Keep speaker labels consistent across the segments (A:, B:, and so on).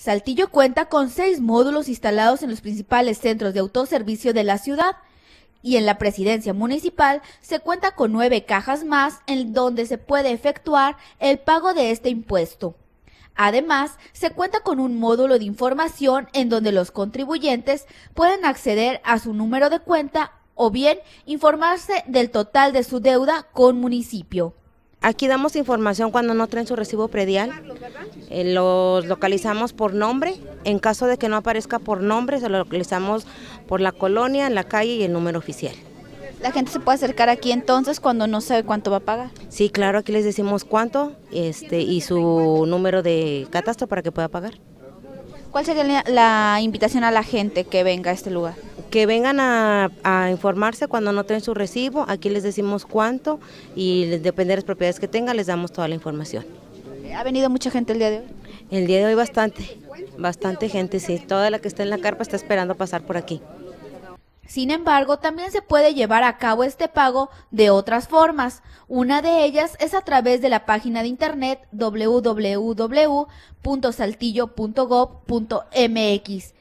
A: Saltillo cuenta con seis módulos instalados en los principales centros de autoservicio de la ciudad y en la presidencia municipal se cuenta con nueve cajas más en donde se puede efectuar el pago de este impuesto. Además, se cuenta con un módulo de información en donde los contribuyentes pueden acceder a su número de cuenta o bien informarse del total de su deuda con municipio.
B: Aquí damos información cuando no traen su recibo predial. Eh, los localizamos por nombre. En caso de que no aparezca por nombre, se lo localizamos por la colonia, en la calle y el número oficial.
A: La gente se puede acercar aquí entonces cuando no sabe cuánto va a pagar.
B: Sí, claro, aquí les decimos cuánto este, y su número de catastro para que pueda pagar. ¿Cuál sería la invitación a la gente que venga a este lugar? que vengan a, informarse cuando noten su recibo, aquí les decimos cuánto y depende de las propiedades que tengan, les damos toda la información.
A: Eh, ¿Ha venido mucha gente el día de hoy? El día de hoy
B: bastante, bastante gente, sí. Toda la que está en la carpa está esperando pasar por aquí.
A: Sin embargo, también se puede llevar a cabo este pago de otras formas. Una de ellas es a través de la página de internet www.saltillo.gov.mx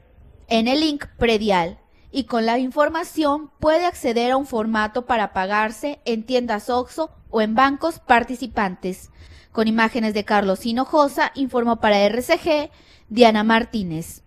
A: en el link predial y con la información puede acceder a un formato para pagarse en tiendas OXO o en bancos participantes. Con imágenes de Carlos Hinojosa, informó para RCG Diana Martínez.